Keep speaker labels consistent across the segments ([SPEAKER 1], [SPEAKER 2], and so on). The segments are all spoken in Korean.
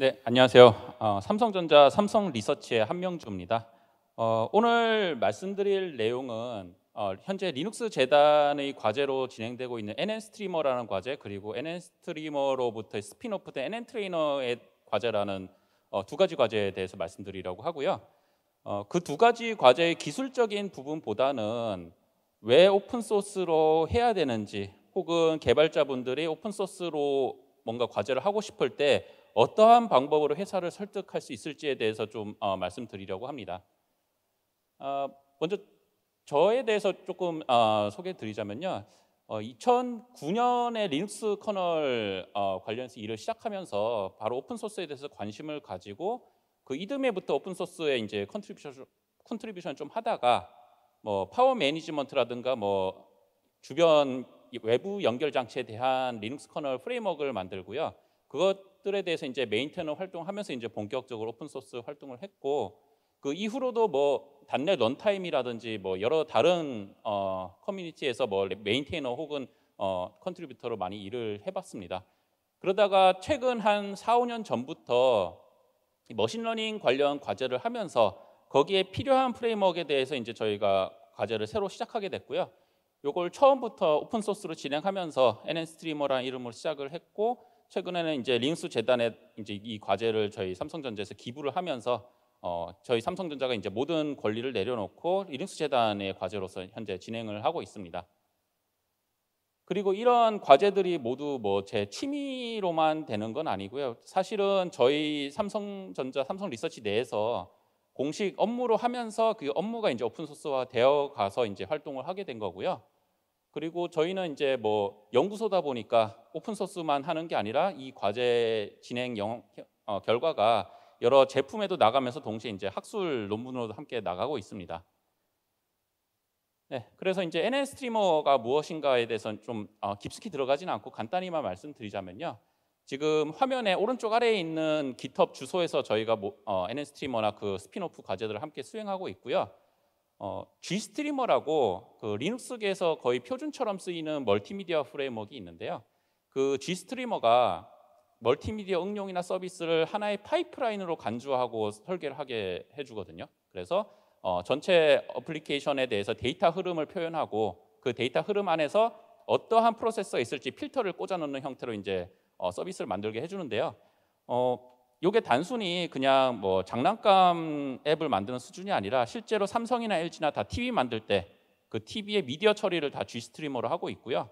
[SPEAKER 1] 네, 안녕하세요. 어, 삼성전자 삼성 리서치의 한명주입니다. 어, 오늘 말씀드릴 내용은 어, 현재 리눅스 재단의 과제로 진행되고 있는 NN 스트리머라는 과제 그리고 NN 스트리머로부터 스피노프된 NN 트레이너의 과제라는 어, 두 가지 과제에 대해서 말씀드리려고 하고요. 어, 그두 가지 과제의 기술적인 부분보다는 왜 오픈 소스로 해야 되는지 혹은 개발자분들이 오픈 소스로 뭔가 과제를 하고 싶을 때 어떠한 방법으로 회사를 설득할 수 있을지에 대해서 좀 어, 말씀드리려고 합니다. 어, 먼저 저에 대해서 조금 어, 소개드리자면요. 2009년에 어, 리눅스 커널 어, 관련해서 일을 시작하면서 바로 오픈 소스에 대해서 관심을 가지고 그 이듬해부터 오픈 소스에 이제 컨트리뷰션 컨트리뷰션 좀 하다가 뭐 파워 매니지먼트라든가 뭐 주변 외부 연결 장치에 대한 리눅스 커널 프레임워크를 만들고요. 그것 것들에 대해서 이제 메인테너 활동하면서 이제 본격적으로 오픈 소스 활동을 했고 그 이후로도 뭐 단넷 런타임이라든지 뭐 여러 다른 어, 커뮤니티에서 뭐메인테너 혹은 어, 컨트리뷰터로 많이 일을 해봤습니다. 그러다가 최근 한 4, 5년 전부터 머신러닝 관련 과제를 하면서 거기에 필요한 프레임워크에 대해서 이제 저희가 과제를 새로 시작하게 됐고요. 요걸 처음부터 오픈소스로 진행하면서 NN스트리머라는 이름으로 시작을 했고 최근에는 이제 링스 재단에 이제 이 과제를 저희 삼성전자에서 기부를 하면서 어, 저희 삼성전자가 이제 모든 권리를 내려놓고 링스 재단의 과제로서 현재 진행을 하고 있습니다. 그리고 이런 과제들이 모두 뭐 제 취미로만 되는 건 아니고요. 사실은 저희 삼성전자 삼성 리서치 내에서 공식 업무로 하면서 그 업무가 이제 오픈 소스화 되어 가서 이제 활동을 하게 된 거고요. 그리고 저희는 이제 뭐 연구소다 보니까 오픈소스만 하는 게 아니라 이 과제 진행 영, 어, 결과가 여러 제품에도 나가면서 동시에 이제 학술 논문으로도 함께 나가고 있습니다. 네, 그래서 이제 NL 스트리머가 무엇인가에 대해서 좀 어, 깊숙이 들어가지는 않고 간단히만 말씀드리자면요. 지금 화면에 오른쪽 아래에 있는 GitHub 주소에서 저희가 뭐, 어, NL 스트리머나 그 스피노프 과제들을 함께 수행하고 있고요. 어, G스트리머라고 그 리눅스계에서 거의 표준처럼 쓰이는 멀티미디어 프레임워크가 있는데요. 그 G스트리머가 멀티미디어 응용이나 서비스를 하나의 파이프라인으로 간주하고 설계를 하게 해주거든요. 그래서 어, 전체 어플리케이션에 대해서 데이터 흐름을 표현하고 그 데이터 흐름 안에서 어떠한 프로세서가 있을지 필터를 꽂아놓는 형태로 이제 어, 서비스를 만들게 해주는데요. 어, 요게 단순히 그냥 뭐 장난감 앱을 만드는 수준이 아니라 실제로 삼성이나 LG나 다 TV 만들 때 그 TV의 미디어 처리를 다 G 스트리머로 하고 있고요.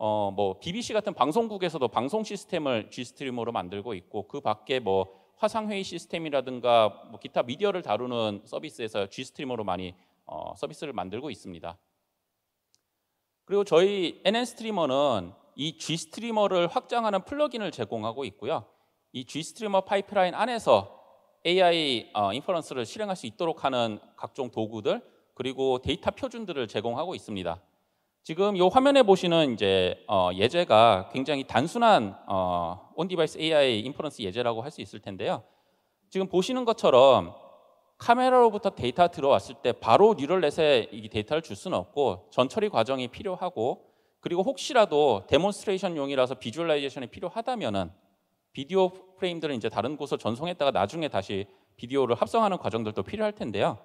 [SPEAKER 1] 어, 뭐 BBC 같은 방송국에서도 방송 시스템을 G스트림으로 만들고 있고 그 밖에 뭐 화상회의 시스템이라든가 뭐 기타 미디어를 다루는 서비스에서 G스트림으로 많이 어, 서비스를 만들고 있습니다. 그리고 저희 NN스트리머는 이 G스트리머를 확장하는 플러인을 제공하고 있고요. 이 G스트리머 파이프라인 안에서 AI 어, 인퍼런스를 실행할 수 있도록 하는 각종 도구들 그리고 데이터 표준들을 제공하고 있습니다. 지금 이 화면에 보시는 이제 어, 예제가 굉장히 단순한 어, 온디바이스 AI 인퍼런스 예제라고 할 수 있을 텐데요. 지금 보시는 것처럼 카메라로부터 데이터 들어왔을 때 바로 뉴럴넷에 이 데이터를 줄 수는 없고 전처리 과정이 필요하고 그리고 혹시라도 데몬스트레이션용이라서 비주얼라이제이션이 필요하다면은 비디오 프레임들은 이제 다른 곳으로 전송했다가 나중에 다시 비디오를 합성하는 과정들도 필요할 텐데요.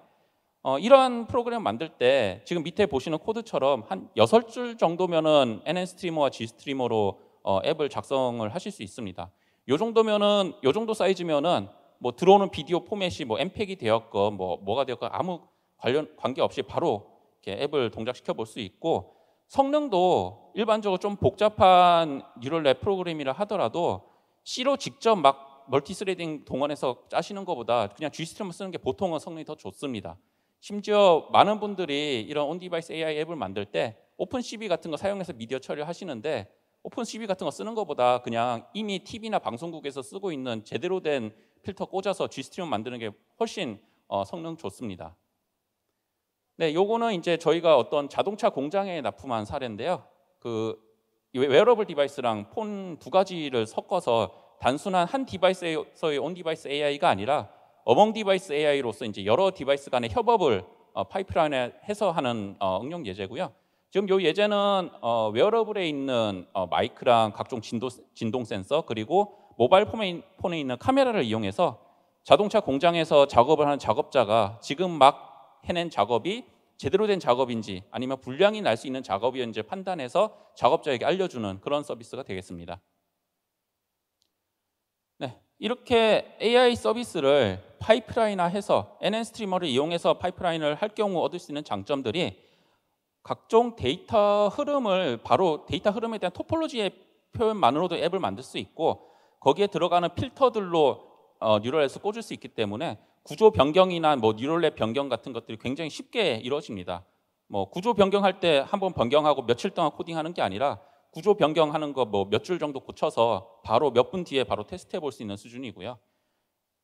[SPEAKER 1] 어, 이러한 프로그램 만들 때 지금 밑에 보시는 코드처럼 한 여섯 줄 정도면은 NN 스트리머와 G 스트리머로 어, 앱을 작성을 하실 수 있습니다. 요 정도면은 요 정도 사이즈면은 뭐 들어오는 비디오 포맷이 뭐 MPEG이 되었건 뭐 뭐가 되었건 아무 관련 관계 없이 바로 이렇게 앱을 동작시켜 볼 수 있고 성능도 일반적으로 좀 복잡한 뉴럴랩 프로그램이라 하더라도 C로 직접 막 멀티스레딩 동원해서 짜시는 것보다 그냥 G 스트리머 쓰는 게 보통은 성능이 더 좋습니다. 심지어 많은 분들이 이런 온디바이스 AI 앱을 만들 때 오픈CV 같은 거 사용해서 미디어 처리를 하시는데 오픈CV 같은 거 쓰는 것보다 그냥 이미 TV나 방송국에서 쓰고 있는 제대로 된 필터 꽂아서 g s t r e a m 만드는 게 훨씬 어, 성능 좋습니다. 네, 요거는 이제 저희가 어떤 자동차 공장에 납품한 사례인데요. 그 웨어러블 디바이스랑 폰 두 가지를 섞어서 단순한 한 디바이스에서의 온 디바이스 AI가 아니라 어몽 디바이스 AI로서 이제 여러 디바이스 간의 협업을 어, 파이프라인에 해서 하는 어, 응용 예제고요. 지금 요 예제는 어, 웨어러블에 있는 어, 마이크랑 각종 진도, 진동 센서 그리고 모바일 폰에, 폰에 있는 카메라를 이용해서 자동차 공장에서 작업을 하는 작업자가 지금 막 해낸 작업이 제대로 된 작업인지 아니면 불량이 날 수 있는 작업이었는지 판단해서 작업자에게 알려주는 그런 서비스가 되겠습니다. 이렇게 AI 서비스를 파이프라인화 해서 NN 스트리머를 이용해서 파이프라인을 할 경우 얻을 수 있는 장점들이 각종 데이터 흐름을 바로 데이터 흐름에 대한 토폴로지의 표현만으로도 앱을 만들 수 있고 거기에 들어가는 필터들로 어, 뉴럴에서 꽂을 수 있기 때문에 구조 변경이나 뭐뉴럴렛 변경 같은 것들이 굉장히 쉽게 이루어집니다. 뭐 구조 변경할 때 한번 변경하고 며칠 동안 코딩하는 게 아니라 구조 변경하는 거 뭐 몇 줄 정도 고쳐서 바로 몇 분 뒤에 바로 테스트해 볼 수 있는 수준이고요.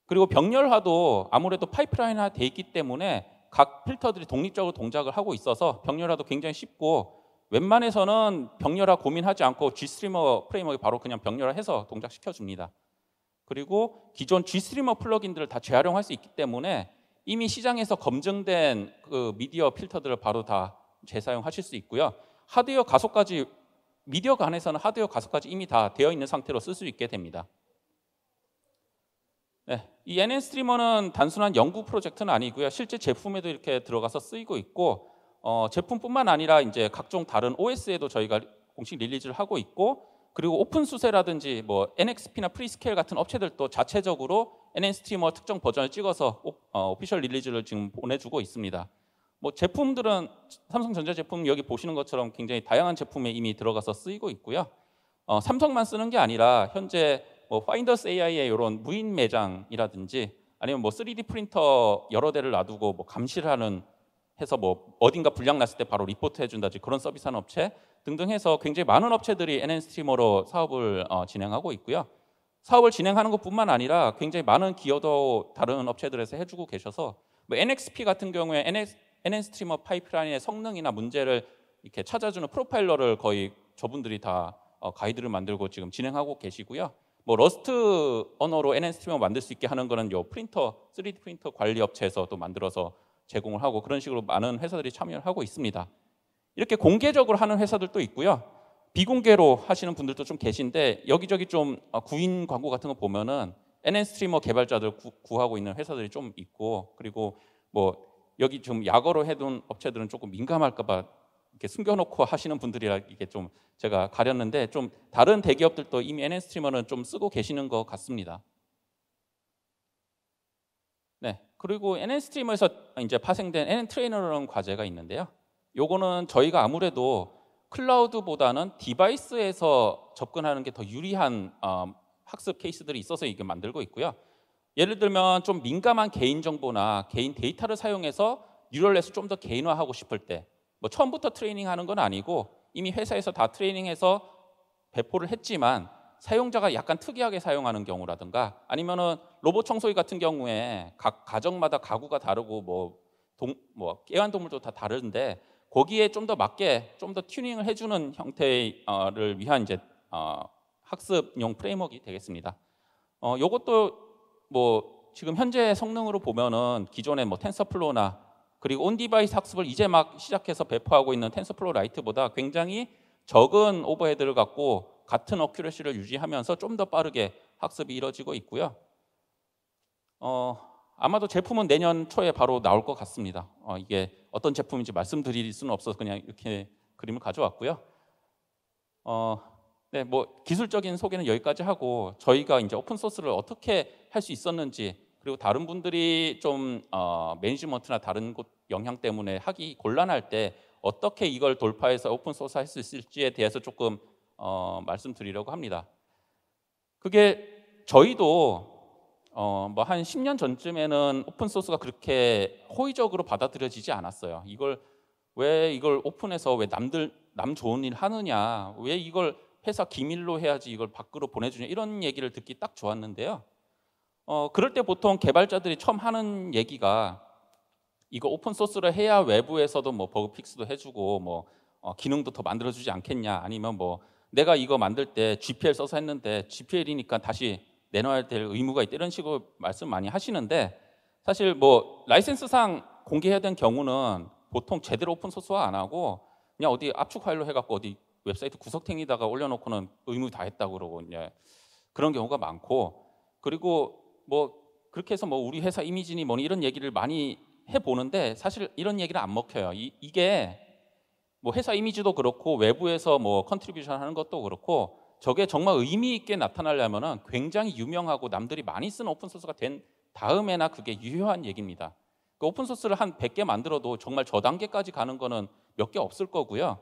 [SPEAKER 1] 그리고 병렬화도 아무래도 파이프라인화 돼 있기 때문에 각 필터들이 독립적으로 동작을 하고 있어서 병렬화도 굉장히 쉽고 웬만해서는 병렬화 고민하지 않고 G스트리머 프레임워크 바로 그냥 병렬화해서 동작시켜 줍니다. 그리고 기존 G스트리머 플러그인들을 다 재활용할 수 있기 때문에 이미 시장에서 검증된 그 미디어 필터들을 바로 다 재사용하실 수 있고요. 하드웨어 가속까지 미디어 간에서는 하드웨어 가속까지 이미 다 되어 있는 상태로 쓸 수 있게 됩니다. 네, 이 NN 스트리머는 단순한 연구 프로젝트는 아니고요. 실제 제품에도 이렇게 들어가서 쓰이고 있고 어, 제품뿐만 아니라 이제 각종 다른 OS에도 저희가 공식 릴리즈를 하고 있고 그리고 오픈 수세라든지 뭐 NXP나 프리스케일 같은 업체들도 자체적으로 NN 스트리머 특정 버전을 찍어서 오, 어, 피셜 릴리즈를 지금 보내주고 있습니다. 뭐 제품들은 삼성전자 제품 여기 보시는 것처럼 굉장히 다양한 제품에 이미 들어가서 쓰이고 있고요. 어, 삼성만 쓰는 게 아니라 현재 뭐 파인더스 AI의 이런 무인 매장이라든지 아니면 뭐 3D 프린터 여러 대를 놔두고 뭐 감시를 하는 해서 뭐 어딘가 불량 났을 때 바로 리포트 해준다지 그런 서비스하는 업체 등등 해서 굉장히 많은 업체들이 NN 스트리머로 사업을 어, 진행하고 있고요. 사업을 진행하는 것뿐만 아니라 굉장히 많은 기여도 다른 업체들에서 해주고 계셔서 뭐 NXP 같은 경우에 NX, NN 스트리머 파이프라인의 성능이나 문제를 이렇게 찾아주는 프로파일러를 거의 저분들이 다 어, 가이드를 만들고 지금 진행하고 계시고요. 뭐 러스트 언어로 NN 스트리머 만들 수 있게 하는 거는 요 프린터 3D 프린터 관리 업체에서 또 만들어서 제공을 하고 그런 식으로 많은 회사들이 참여를 하고 있습니다. 이렇게 공개적으로 하는 회사들도 있고요. 비공개로 하시는 분들도 좀 계신데 여기저기 좀 어, 구인 광고 같은 거 보면은 NN 스트리머 개발자들 구, 구하고 있는 회사들이 좀 있고 그리고 뭐 여기 지금 약어로 해둔 업체들은 조금 민감할까봐 이렇게 숨겨놓고 하시는 분들이라 이게 좀 제가 가렸는데 좀 다른 대기업들도 이미 NN 스트리머는 좀 쓰고 계시는 것 같습니다. 네. 그리고 NN 스트리머에서 이제 파생된 NN 트레이너라는 과제가 있는데요. 요거는 저희가 아무래도 클라우드보다는 디바이스에서 접근하는 게 더 유리한 어, 학습 케이스들이 있어서 이게 만들고 있고요. 예를 들면 좀 민감한 개인정보나 개인 데이터를 사용해서 뉴럴넷을 좀더 개인화하고 싶을 때 뭐 처음부터 트레이닝하는 건 아니고 이미 회사에서 다 트레이닝해서 배포를 했지만 사용자가 약간 특이하게 사용하는 경우라든가 아니면은 로봇 청소기 같은 경우에 각 가정마다 가구가 다르고 뭐, 동, 뭐 애완동물도 다 다른데 거기에 좀 더 맞게 좀 더 튜닝을 해주는 형태를 위한 이제 어, 학습용 프레임워크가 되겠습니다. 어, 이것도 뭐 지금 현재 성능으로 보면은 기존의 뭐 텐서플로나 그리고 온 디바이스 학습을 이제 막 시작해서 배포하고 있는 텐서플로 라이트보다 굉장히 적은 오버헤드를 갖고 같은 어큐러시를 유지하면서 좀 더 빠르게 학습이 이뤄지고 있고요. 어, 아마도 제품은 내년 초에 바로 나올 것 같습니다. 어, 이게 어떤 제품인지 말씀드릴 수는 없어서 그냥 이렇게 그림을 가져왔고요. 어, 네, 뭐 기술적인 소개는 여기까지 하고 저희가 이제 오픈 소스를 어떻게 할 수 있었는지 그리고 다른 분들이 좀 어, 매니지먼트나 다른 곳 영향 때문에 하기 곤란할 때 어떻게 이걸 돌파해서 오픈 소스 할 수 있을지에 대해서 조금 어, 말씀드리려고 합니다. 그게 저희도 어, 뭐한 10년 전쯤에는 오픈 소스가 그렇게 호의적으로 받아들여지지 않았어요. 이걸 왜 이걸 오픈해서 왜 남들 남 좋은 일 하느냐, 왜 이걸 회사 기밀로 해야지 이걸 밖으로 보내주냐 이런 얘기를 듣기 딱 좋았는데요. 어, 그럴 때 보통 개발자들이 처음 하는 얘기가 이거 오픈 소스를 해야 외부에서도 뭐 버그 픽스도 해주고 뭐 어, 기능도 더 만들어주지 않겠냐 아니면 뭐 내가 이거 만들 때 GPL 써서 했는데 GPL이니까 다시 내놔야 될 의무가 있다 이런 식으로 말씀 많이 하시는데 사실 뭐 라이센스상 공개해야 된 경우는 보통 제대로 오픈 소스화 안 하고 그냥 어디 압축 파일로 해갖고 어디 웹사이트 구석탱이다가 올려놓고는 의무 다 했다고 그러고 이제 그런 경우가 많고 그리고 뭐 그렇게 해서 뭐 우리 회사 이미지니 뭐니 이런 얘기를 많이 해보는데 사실 이런 얘기를 안 먹혀요. 이, 이게 뭐 회사 이미지도 그렇고 외부에서 뭐 컨트리뷰션 하는 것도 그렇고 저게 정말 의미 있게 나타나려면은 굉장히 유명하고 남들이 많이 쓴 오픈 소스가 된 다음에나 그게 유효한 얘기입니다. 그 오픈 소스를 한 100개 만들어도 정말 저 단계까지 가는 거는 몇 개 없을 거고요.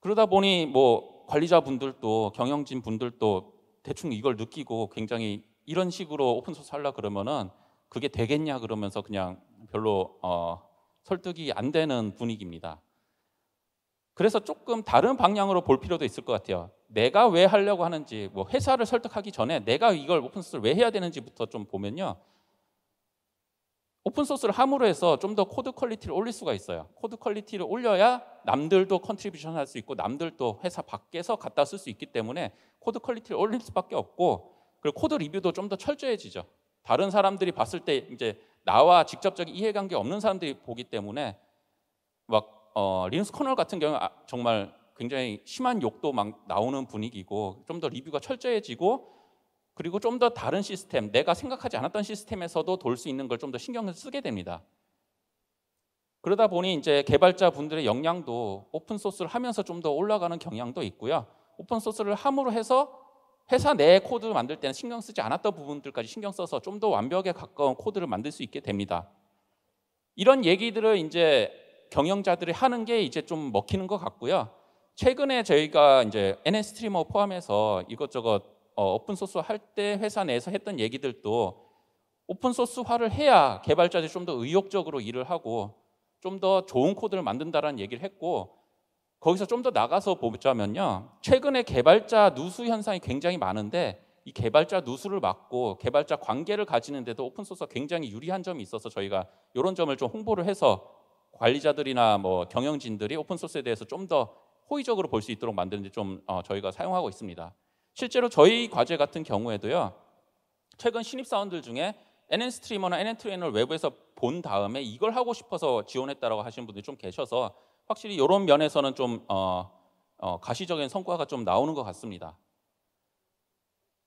[SPEAKER 1] 그러다 보니 뭐 관리자분들도 경영진 분들도 대충 이걸 느끼고 굉장히 이런 식으로 오픈소스 하려 그러면은 그게 되겠냐 그러면서 그냥 별로 어, 설득이 안 되는 분위기입니다. 그래서 조금 다른 방향으로 볼 필요도 있을 것 같아요. 내가 왜 하려고 하는지, 뭐 회사를 설득하기 전에 내가 이걸 오픈소스를 왜 해야 되는지부터 좀 보면요. 오픈 소스를 함으로 해서 좀 더 코드 퀄리티를 올릴 수가 있어요. 코드 퀄리티를 올려야 남들도 컨트리뷰션 할 수 있고 남들도 회사 밖에서 갖다 쓸 수 있기 때문에 코드 퀄리티를 올릴 수밖에 없고 그리고 코드 리뷰도 좀 더 철저해지죠. 다른 사람들이 봤을 때 이제 나와 직접적인 이해관계 없는 사람들이 보기 때문에 막 어, 린스코널 같은 경우 아, 정말 굉장히 심한 욕도 막 나오는 분위기고 좀 더 리뷰가 철저해지고 그리고 좀 더 다른 시스템, 내가 생각하지 않았던 시스템에서도 돌 수 있는 걸 좀 더 신경을 쓰게 됩니다. 그러다 보니 이제 개발자 분들의 역량도 오픈 소스를 하면서 좀 더 올라가는 경향도 있고요. 오픈 소스를 함으로 해서 회사 내 코드를 만들 때는 신경 쓰지 않았던 부분들까지 신경 써서 좀 더 완벽에 가까운 코드를 만들 수 있게 됩니다. 이런 얘기들을 이제 경영자들이 하는 게 이제 좀 먹히는 것 같고요. 최근에 저희가 이제 NS 트리머 포함해서 이것저것 어, 오픈소스 할 때 회사 내에서 했던 얘기들도 오픈소스화를 해야 개발자들이 좀 더 의욕적으로 일을 하고 좀 더 좋은 코드를 만든다라는 얘기를 했고 거기서 좀 더 나가서 보자면요. 최근에 개발자 누수 현상이 굉장히 많은데 이 개발자 누수를 막고 개발자 관계를 가지는데도 오픈소스가 굉장히 유리한 점이 있어서 저희가 이런 점을 좀 홍보를 해서 관리자들이나 뭐 경영진들이 오픈소스에 대해서 좀 더 호의적으로 볼 수 있도록 만드는데 좀 어, 저희가 사용하고 있습니다. 실제로 저희 과제 같은 경우에도요. 최근 신입사원들 중에 NN 스트리머나 NN 트레이너를 외부에서 본 다음에 이걸 하고 싶어서 지원했다라고 하시는 분들이 좀 계셔서 확실히 이런 면에서는 좀 어, 어, 가시적인 성과가 좀 나오는 것 같습니다.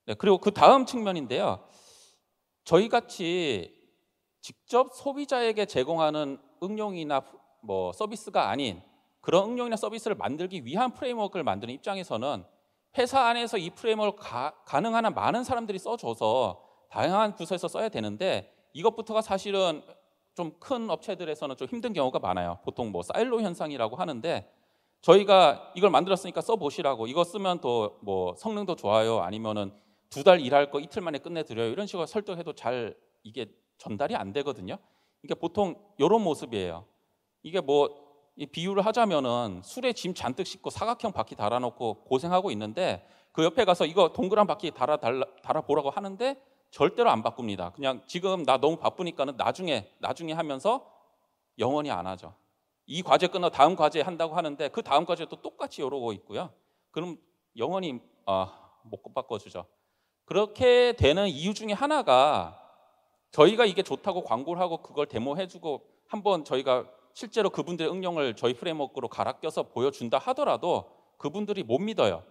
[SPEAKER 1] 네, 그리고 그 다음 측면인데요. 저희 같이 직접 소비자에게 제공하는 응용이나 뭐 서비스가 아닌 그런 응용이나 서비스를 만들기 위한 프레임워크를 만드는 입장에서는 회사 안에서 이 프레임워크 가능한 한 많은 사람들이 써줘서 다양한 부서에서 써야 되는데 이것부터가 사실은 좀 큰 업체들에서는 좀 힘든 경우가 많아요. 보통 뭐 사일로 현상이라고 하는데 저희가 이걸 만들었으니까 써보시라고 이거 쓰면 더 뭐 성능도 좋아요 아니면은 두 달 일할 거 이틀 만에 끝내드려요 이런 식으로 설득해도 잘 이게 전달이 안 되거든요. 그러니까 보통 이런 모습이에요. 이게 뭐이 비유를 하자면은 술에 짐 잔뜩 싣고 사각형 바퀴 달아놓고 고생하고 있는데 그 옆에 가서 이거 동그란 바퀴 달아 달아 보라고 하는데 절대로 안 바꿉니다. 그냥 지금 나 너무 바쁘니까는 나중에 나중에 하면서 영원히 안 하죠. 이 과제 끝나 다음 과제 한다고 하는데 그 다음 과제도 똑같이 이러고 있고요. 그럼 영원히 아, 못 바꿔주죠. 그렇게 되는 이유 중에 하나가 저희가 이게 좋다고 광고를 하고 그걸 데모해주고 한번 저희가 실제로 그분들의 응용을 저희 프레임워크로 갈아 껴서 보여준다 하더라도 그분들이 못 믿어요.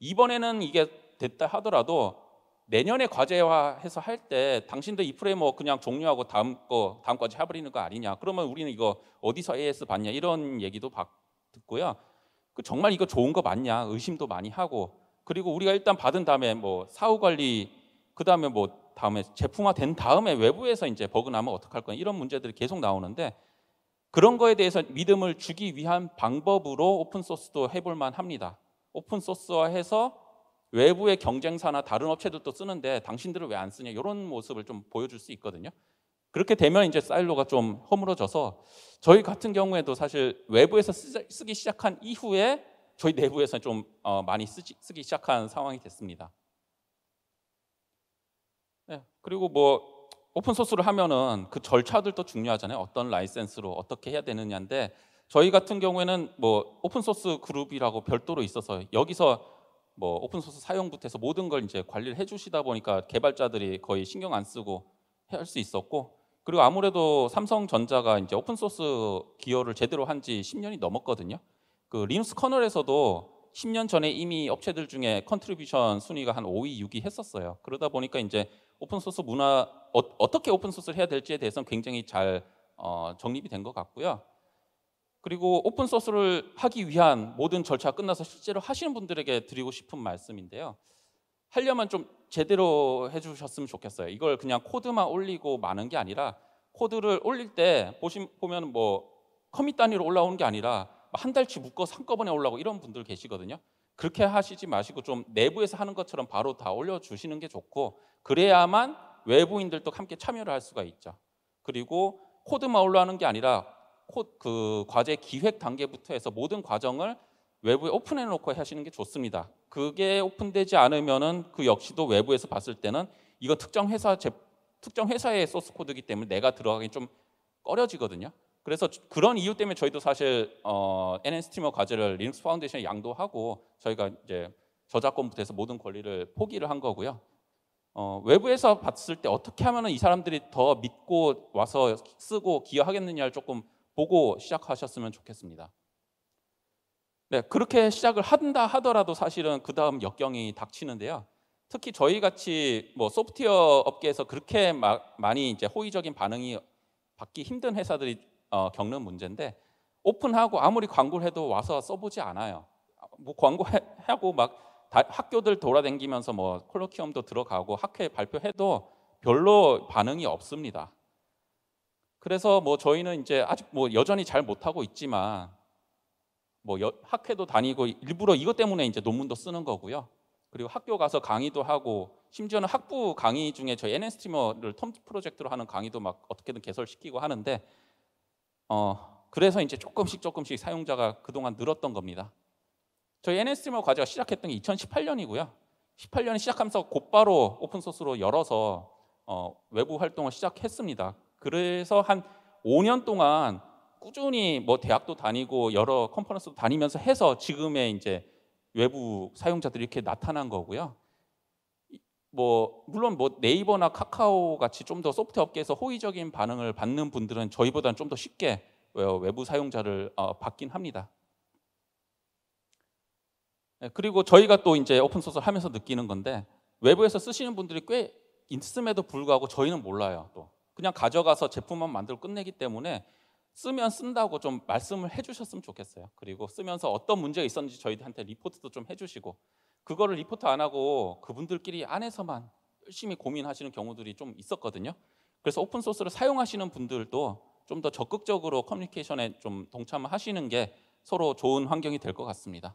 [SPEAKER 1] 이번에는 이게 됐다 하더라도 내년에 과제화해서 할 때당신도이 프레임워크 그냥 종료하고 다음 거 다음 까지 해버리는 거 아니냐? 그러면 우리는 이거 어디서 AS 받냐 이런 얘기도 받, 듣고요. 그 정말 이거 좋은 거 맞냐 의심도 많이 하고 그리고 우리가 일단 받은 다음에 뭐 사후 관리 그 다음에 뭐 다음에 제품화 된 다음에 외부에서 이제 버그 나면 어떡할 거냐 이런 문제들이 계속 나오는데 그런 거에 대해서 믿음을 주기 위한 방법으로 오픈소스도 해볼 만합니다. 오픈소스화해서 외부의 경쟁사나 다른 업체들도 쓰는데 당신들을 왜 안 쓰냐 이런 모습을 좀 보여줄 수 있거든요. 그렇게 되면 이제 사일로가 좀 허물어져서 저희 같은 경우에도 사실 외부에서 쓰기 시작한 이후에 저희 내부에서 좀 어, 많이 쓰기 시작한 상황이 됐습니다. 네, 그리고 뭐 오픈 소스를 하면은 그 절차들도 중요하잖아요. 어떤 라이센스로 어떻게 해야 되느냐인데 저희 같은 경우에는 뭐 오픈 소스 그룹이라고 별도로 있어서 여기서 뭐 오픈 소스 사용부터 해서 모든 걸 이제 관리를 해주시다 보니까 개발자들이 거의 신경 안 쓰고 할 수 있었고 그리고 아무래도 삼성전자가 이제 오픈 소스 기여를 제대로 한 지 10년이 넘었거든요. 그 리눅스 커널에서도 10년 전에 이미 업체들 중에 컨트리뷰션 순위가 한 5위, 6위 했었어요. 그러다 보니까 이제 오픈소스 문화 어, 떻게 오픈소스를 해야 될지에 대해서는 굉장히 잘 어, 정립이 된 것 같고요. 그리고 오픈소스를 하기 위한 모든 절차가 끝나서 실제로 하시는 분들에게 드리고 싶은 말씀인데요. 하려면 좀 제대로 해주셨으면 좋겠어요. 이걸 그냥 코드만 올리고 마는 게 아니라 코드를 올릴 때 보시, 보면 뭐 커밋 단위로 올라오는 게 아니라 한 달치 묶어서 한꺼번에 올라오고 이런 분들 계시거든요. 그렇게 하시지 마시고 좀 내부에서 하는 것처럼 바로 다 올려주시는 게 좋고 그래야만 외부인들도 함께 참여를 할 수가 있죠. 그리고 코드만 올라오는 게 아니라 그 과제 기획 단계부터 해서 모든 과정을 외부에 오픈해 놓고 하시는 게 좋습니다. 그게 오픈되지 않으면은 그 역시도 외부에서 봤을 때는 이거 특정 회사 제, 특정 회사의 소스 코드이기 때문에 내가 들어가기 좀 꺼려지거든요. 그래서 그런 이유 때문에 저희도 사실 어, NN 스트리머 과제를 리눅스 파운데이션에 양도하고 저희가 이제 저작권부터 해서 모든 권리를 포기를 한 거고요. 어, 외부에서 봤을 때 어떻게 하면 이 사람들이 더 믿고 와서 쓰고 기여하겠느냐를 조금 보고 시작하셨으면 좋겠습니다. 네, 그렇게 시작을 한다 하더라도 사실은 그 다음 역경이 닥치는데요. 특히 저희 같이 뭐 소프트웨어 업계에서 그렇게 마, 많이 이제 호의적인 반응이 받기 힘든 회사들이 어, 겪는 문제인데 오픈하고 아무리 광고를 해도 와서 써보지 않아요. 뭐 광고하고 막 다, 학교들 돌아다니면서 뭐 콜로키엄도 들어가고 학회 발표해도 별로 반응이 없습니다. 그래서 뭐 저희는 이제 아직 뭐 여전히 잘 못하고 있지만 뭐 여, 학회도 다니고 일부러 이것 때문에 이제 논문도 쓰는 거고요. 그리고 학교 가서 강의도 하고 심지어는 학부 강의 중에 저희 n s 팀머를텀 프로젝트로 하는 강의도 막 어떻게든 개설시키고 하는데 어, 그래서 이제 조금씩 조금씩 사용자가 그동안 늘었던 겁니다. 저희 n s t m e 과제가 시작했던 게 2018년이고요. 18년에 시작하면서 곧바로 오픈소스로 열어서 어, 외부 활동을 시작했습니다. 그래서 한 5년 동안 꾸준히 뭐 대학도 다니고 여러 컨퍼런스도 다니면서 해서 지금의 이제 외부 사용자들이 이렇게 나타난 거고요. 뭐 물론 뭐 네이버나 카카오 같이 좀 더 소프트 업계에서 호의적인 반응을 받는 분들은 저희보다는 좀 더 쉽게 외부 사용자를 어, 받긴 합니다. 네, 그리고 저희가 또 이제 오픈 소스를 하면서 느끼는 건데 외부에서 쓰시는 분들이 꽤 있음에도 불구하고 저희는 몰라요. 또 그냥 가져가서 제품만 만들고 끝내기 때문에 쓰면 쓴다고 좀 말씀을 해주셨으면 좋겠어요. 그리고 쓰면서 어떤 문제가 있었는지 저희한테 리포트도 좀 해주시고 그거를 리포트 안 하고 그분들끼리 안에서만 열심히 고민하시는 경우들이 좀 있었거든요. 그래서 오픈 소스를 사용하시는 분들도 좀 더 적극적으로 커뮤니케이션에 좀 동참하시는 게 서로 좋은 환경이 될 것 같습니다.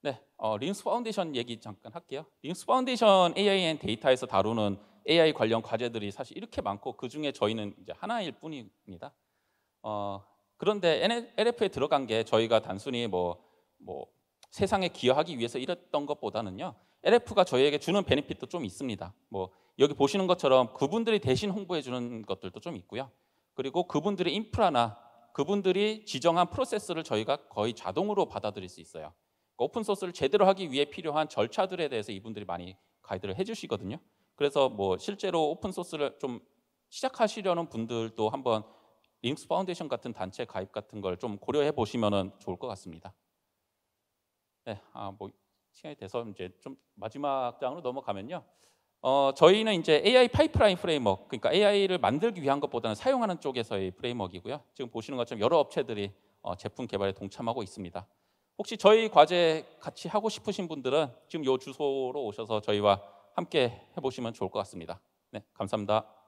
[SPEAKER 1] 네, 어, 링스 파운데이션 얘기 잠깐 할게요. 링스 파운데이션 AIN 데이터에서 다루는 AI 관련 과제들이 사실 이렇게 많고 그 중에 저희는 이제 하나일 뿐입니다. 어, 그런데 LF에 들어간 게 저희가 단순히 뭐, 뭐 세상에 기여하기 위해서 이랬던 것보다는요. LF가 저희에게 주는 베네핏도 좀 있습니다. 뭐 여기 보시는 것처럼 그분들이 대신 홍보해 주는 것들도 좀 있고요. 그리고 그분들의 인프라나 그분들이 지정한 프로세스를 저희가 거의 자동으로 받아들일 수 있어요. 그러니까 오픈 소스를 제대로 하기 위해 필요한 절차들에 대해서 이분들이 많이 가이드를 해주시거든요. 그래서 뭐 실제로 오픈 소스를 좀 시작하시려는 분들도 한번 링스 파운데이션 같은 단체 가입 같은 걸 좀 고려해 보시면 좋을 것 같습니다. 네, 아, 뭐 시간이 돼서 이제 좀 마지막 장으로 넘어가면요. 어, 저희는 이제 AI 파이프라인 프레임워크, 그러니까 AI를 만들기 위한 것보다는 사용하는 쪽에서의 프레임워크이고요. 지금 보시는 것처럼 여러 업체들이 어, 제품 개발에 동참하고 있습니다. 혹시 저희 과제 같이 하고 싶으신 분들은 지금 이 주소로 오셔서 저희와 함께 해보시면 좋을 것 같습니다. 네, 감사합니다.